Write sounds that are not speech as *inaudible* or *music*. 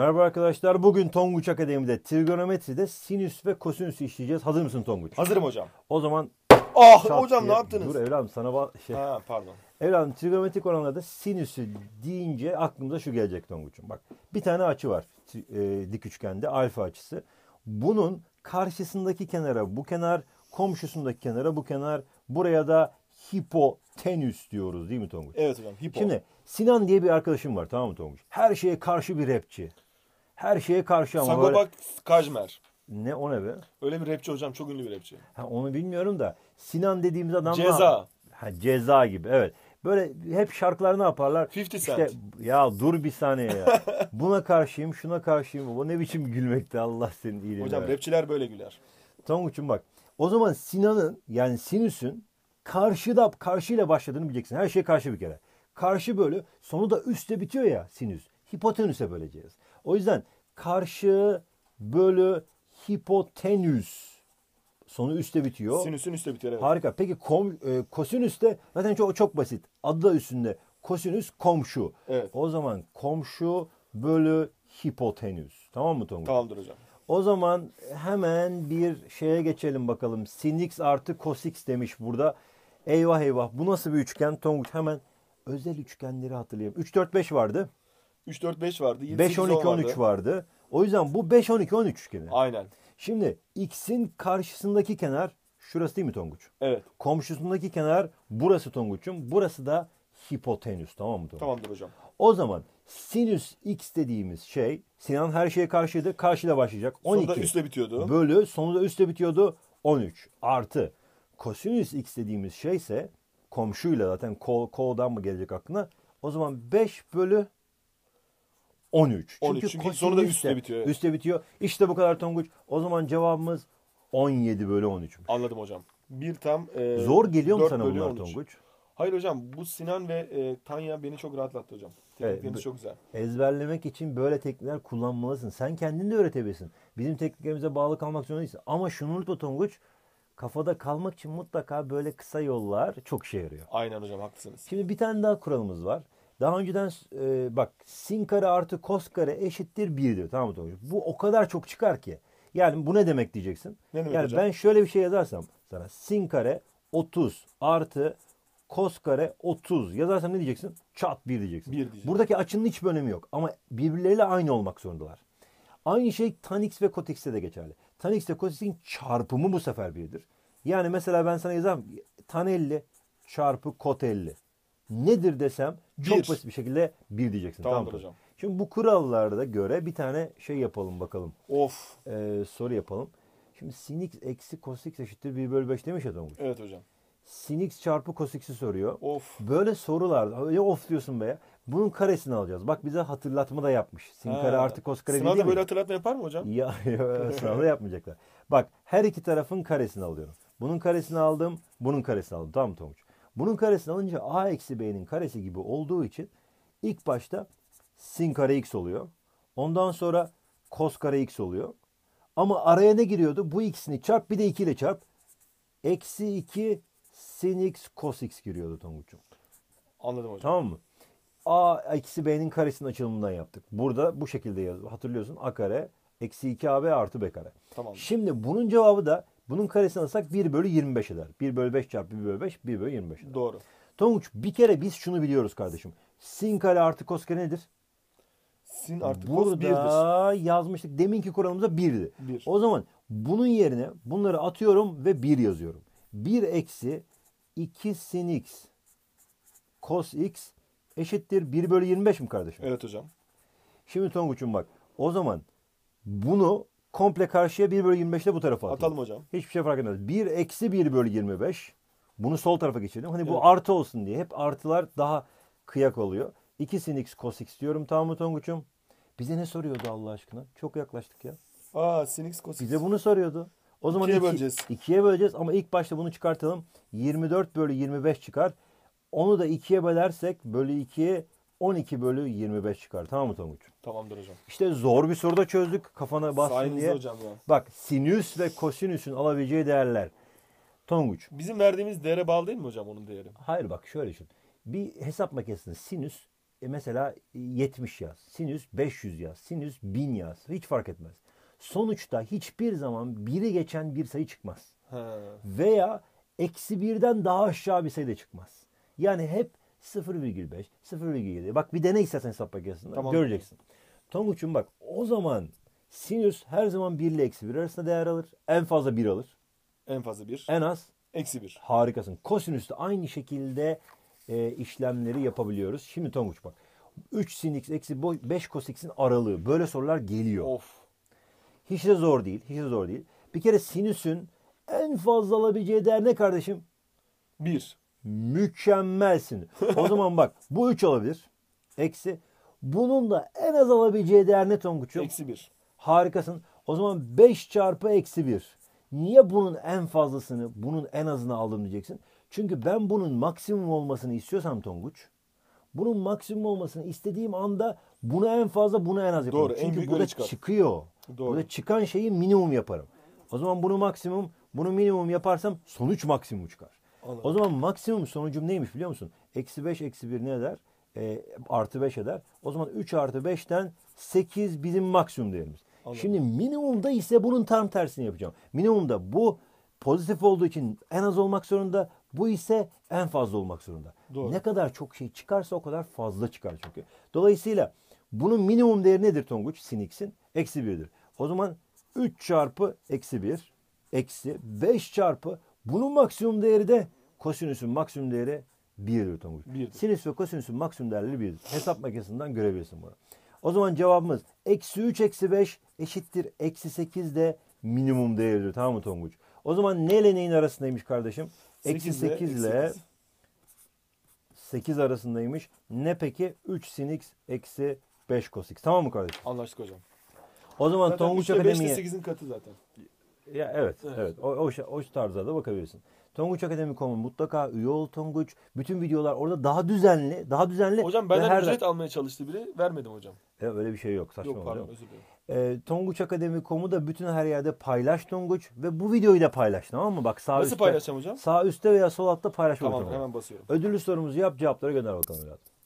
Merhaba arkadaşlar. Bugün Tonguç Akademi'de trigonometride sinüs ve kosinüs işleyeceğiz. Hazır mısın Tonguç? Hazırım hocam. O zaman Ah şart hocam diye- ne yaptınız? Dur evladım sana ba- şey. Ha pardon. Evladım trigonometrik oranlarda sinüsü deyince aklımıza şu gelecek Tonguç'um. Bak bir tane açı var e, dik üçgende alfa açısı. Bunun karşısındaki kenara bu kenar, komşusundaki kenara bu kenar. Buraya da hipotenüs diyoruz değil mi Tonguç? Evet hocam. Hipo. Şimdi Sinan diye bir arkadaşım var tamam mı Tonguç? Her şeye karşı bir rapçi. Her şeye karşı ama Sagopa böyle... Kajmer. Ne o ne be? Öyle bir rapçi hocam çok ünlü bir rapçi. Ha, onu bilmiyorum da Sinan dediğimiz adam Ceza. Ha, ceza gibi evet. Böyle hep şarkılar ne yaparlar? 50 cent. İşte, ya dur bir saniye ya. *laughs* Buna karşıyım, şuna karşıyım. Bu ne biçim gülmekti Allah senin iyiliğine. Hocam ver. rapçiler böyle güler. Tonguç'um bak. O zaman Sinan'ın yani Sinüs'ün karşıda karşıyla başladığını bileceksin. Her şey karşı bir kere. Karşı böyle, sonu da üstte bitiyor ya sinüs hipotenüse böleceğiz. O yüzden karşı bölü hipotenüs. Sonu üstte bitiyor. Sinüsün üstte bitiyor evet. Harika. Peki kom, e, kosinüs de zaten çok, çok basit. Adı da üstünde. Kosinüs komşu. Evet. O zaman komşu bölü hipotenüs. Tamam mı Tonguç? Tamamdır hocam. O zaman hemen bir şeye geçelim bakalım. Sinx artı cos demiş burada. Eyvah eyvah bu nasıl bir üçgen Tonguç? Hemen özel üçgenleri hatırlayayım. 3, 4, 5 vardı. 3-4-5 vardı. 5-12-13 vardı. vardı. O yüzden bu 5-12-13 gibi. Aynen. Şimdi X'in karşısındaki kenar şurası değil mi Tonguç? Evet. Komşusundaki kenar burası Tonguç'um. Burası da hipotenüs tamam mı Tonguç? Tamamdır hocam. O zaman sinüs x dediğimiz şey Sinan her şeye karşıydı. Karşıyla başlayacak. 12. Sonunda üstte bitiyordu. Bölü sonunda üstte bitiyordu. 13 artı kosinüs x dediğimiz şey ise komşuyla zaten ko, ko'dan mı gelecek aklına? O zaman 5 bölü 13. 13. Çünkü, sonra da üstte bitiyor. Evet. Üstte bitiyor. İşte bu kadar Tonguç. O zaman cevabımız 17 bölü 13. Anladım hocam. Bir tam e, Zor geliyor mu sana bunlar 13. Tonguç? Hayır hocam bu Sinan ve e, Tanya beni çok rahatlattı hocam. Teknikleriniz evet, çok güzel. Ezberlemek için böyle teknikler kullanmalısın. Sen kendin de öğretebilirsin. Bizim tekniklerimize bağlı kalmak zorunda değilsin. Ama şunu unutma Tonguç. Kafada kalmak için mutlaka böyle kısa yollar çok işe yarıyor. Aynen hocam haklısınız. Şimdi bir tane daha kuralımız var. Daha önceden e, bak sin kare artı kos kare eşittir 1'dir. Tamam mı Tolga? Bu o kadar çok çıkar ki. Yani bu ne demek diyeceksin. Ne demek yani hocam? ben şöyle bir şey yazarsam sana sin kare 30 artı kos kare 30 yazarsam ne diyeceksin? Çat 1 diyeceksin. 1 diyeceksin. Buradaki açının hiçbir önemi yok. Ama birbirleriyle aynı olmak zorundalar. Aynı şey tan x ve kot x'te de geçerli. Tan x ile kot x'in çarpımı bu sefer 1'dir. Yani mesela ben sana yazarım tan 50 çarpı kot 50 nedir desem bir. çok basit bir şekilde bir diyeceksin. tamam hocam. Şimdi bu kurallarda göre bir tane şey yapalım bakalım. Of. Ee, soru yapalım. Şimdi sin x eksi cos x eşittir 1 bölü 5 demiş ya Tonguç. Evet hocam. Sin x çarpı cos x'i soruyor. Of. Böyle sorularda öyle of diyorsun be ya. Bunun karesini alacağız. Bak bize hatırlatma da yapmış. Sin kare artı kos kare Sınavda değil böyle hatırlatma yapar mı hocam? Ya, *laughs* ya *laughs* sınavda yapmayacaklar. Bak her iki tarafın karesini alıyorum. Bunun karesini aldım, bunun karesini aldım. Tamam mı Tonguç? Bunun karesi alınca a eksi b'nin karesi gibi olduğu için ilk başta sin kare x oluyor. Ondan sonra kos kare x oluyor. Ama araya ne giriyordu? Bu x'ini çarp bir de 2 ile çarp. Eksi 2 sin x kos x giriyordu Tonguç'um. Anladım hocam. Tamam mı? A eksi b'nin karesinin açılımından yaptık. Burada bu şekilde yazıyor. Hatırlıyorsun a kare eksi 2ab artı b kare. Tamam. Şimdi bunun cevabı da bunun karesini alsak 1 bölü 25 eder. 1 bölü 5 çarpı 1 bölü 5, 1 bölü 25 eder. Doğru. Tonguç bir kere biz şunu biliyoruz kardeşim. Sin kare artı kos kare nedir? Sin artı kos 1'dir. Burada yazmıştık. Deminki kuralımıza 1'di. Bir. O zaman bunun yerine bunları atıyorum ve 1 yazıyorum. 1 eksi 2 sin x kos x eşittir 1 bölü 25 mi kardeşim? Evet hocam. Şimdi Tonguç'um bak o zaman bunu komple karşıya 1 bölü 25'te bu tarafa atalım. Atalım hocam. Hiçbir şey fark etmez. 1 eksi 1 bölü 25. Bunu sol tarafa geçirdim. Hani Evet. bu artı olsun diye. Hep artılar daha kıyak oluyor. 2 sin x cos x diyorum tamam mı Tonguç'um? Bize ne soruyordu Allah aşkına? Çok yaklaştık ya. Aa sin x cos x. Bize bunu soruyordu. O zaman İkiye iki- böleceğiz. ikiye böleceğiz ama ilk başta bunu çıkartalım. 24 bölü 25 çıkar. Onu da ikiye bölersek bölü 2 12 bölü 25 çıkar. Tamam mı Tonguç'um? Tamamdır hocam. İşte zor bir soruda çözdük kafana bassın diye. hocam ya. Bak sinüs ve kosinüsün alabileceği değerler. Tonguç. Bizim verdiğimiz değere bağlı değil mi hocam onun değeri? Hayır bak şöyle düşün. Bir hesap makinesinde sinüs e mesela 70 yaz. Sinüs 500 yaz. Sinüs 1000 yaz. Hiç fark etmez. Sonuçta hiçbir zaman biri geçen bir sayı çıkmaz. He. Veya eksi birden daha aşağı bir sayı da çıkmaz. Yani hep 0,5, 0,7. Bak bir dene istersen hesap makinesinde. Tamam. Göreceksin. Tonguç'um bak o zaman sinüs her zaman 1 ile eksi 1 arasında değer alır. En fazla 1 alır. En fazla 1. En az. Eksi 1. Harikasın. Kosinüs de aynı şekilde e, işlemleri yapabiliyoruz. Şimdi Tonguç bak. 3 sin x eksi 5 cos x'in aralığı. Böyle sorular geliyor. Of. Hiç de zor değil. Hiç de zor değil. Bir kere sinüsün en fazla alabileceği değer ne kardeşim? 1 mükemmelsin. O zaman bak bu 3 olabilir. Eksi. Bunun da en az alabileceği değer ne Tonguç'um? Eksi 1. Harikasın. O zaman 5 çarpı eksi 1. Niye bunun en fazlasını, bunun en azını aldım diyeceksin. Çünkü ben bunun maksimum olmasını istiyorsam Tonguç, bunun maksimum olmasını istediğim anda bunu en fazla, bunu en az yaparım. Doğru, Çünkü burada çıkar. çıkıyor. Doğru. Burada çıkan şeyi minimum yaparım. O zaman bunu maksimum, bunu minimum yaparsam sonuç maksimum çıkar. Olur. O zaman maksimum sonucum neymiş biliyor musun? Eksi 5 eksi 1 ne eder? E, artı 5 eder. O zaman 3 artı 5'ten 8 bizim maksimum değerimiz. Olur. Şimdi minimumda ise bunun tam tersini yapacağım. Minimumda bu pozitif olduğu için en az olmak zorunda. Bu ise en fazla olmak zorunda. Doğru. Ne kadar çok şey çıkarsa o kadar fazla çıkar çünkü. Dolayısıyla bunun minimum değeri nedir Tonguç? Sin x'in eksi 1'dir. O zaman 3 çarpı eksi 1 eksi 5 çarpı bunun maksimum değeri de kosinüsün maksimum değeri 1'dir Tonguç. Sinüs ve kosinüsün maksimum değerleri 1'dir. Hesap makinesinden görebilirsin bunu. O zaman cevabımız eksi 3 eksi 5 eşittir eksi 8 de minimum değerdir. Tamam mı Tonguç? O zaman ne ile neyin arasındaymış kardeşim? Eksi 8 ile 8 arasındaymış. Ne peki? 3 sin x eksi 5 cos x. Tamam mı kardeşim? Anlaştık hocam. O zaman zaten Tonguç Akademi'ye... 8'in katı zaten. Ya evet, evet. evet. O, o, o tarzda da bakabilirsin. Tonguç Akademi.com'a mutlaka üye ol Tonguç. Bütün videolar orada daha düzenli, daha düzenli. Hocam benden her... ücret almaya çalıştı biri, vermedim hocam. E, öyle bir şey yok, saçma Yok pardon, özür dilerim. E, Tonguç Akademi.com'u da bütün her yerde paylaş Tonguç ve bu videoyu da paylaş tamam mı? Bak sağ Nasıl üstte, paylaşacağım hocam? Sağ üstte veya sol altta paylaş. Tamam hemen basıyorum. Ödüllü sorumuzu yap cevapları gönder bakalım evladım.